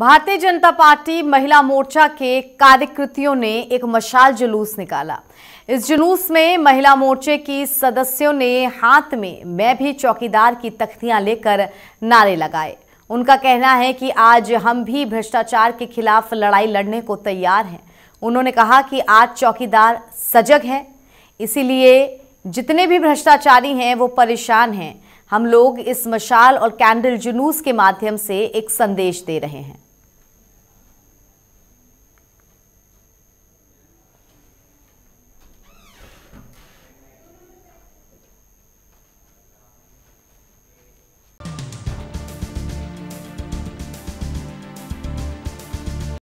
भारतीय जनता पार्टी महिला मोर्चा के कार्यकृतियों ने एक मशाल जुलूस निकाला इस जुलूस में महिला मोर्चे की सदस्यों ने हाथ में मैं भी चौकीदार की तख्तियां लेकर नारे लगाए उनका कहना है कि आज हम भी भ्रष्टाचार के खिलाफ लड़ाई लड़ने को तैयार हैं उन्होंने कहा कि आज चौकीदार सजग है इसीलिए जितने भी भ्रष्टाचारी हैं वो परेशान हैं हम लोग इस मशाल और कैंडल जुलूस के माध्यम से एक संदेश दे रहे हैं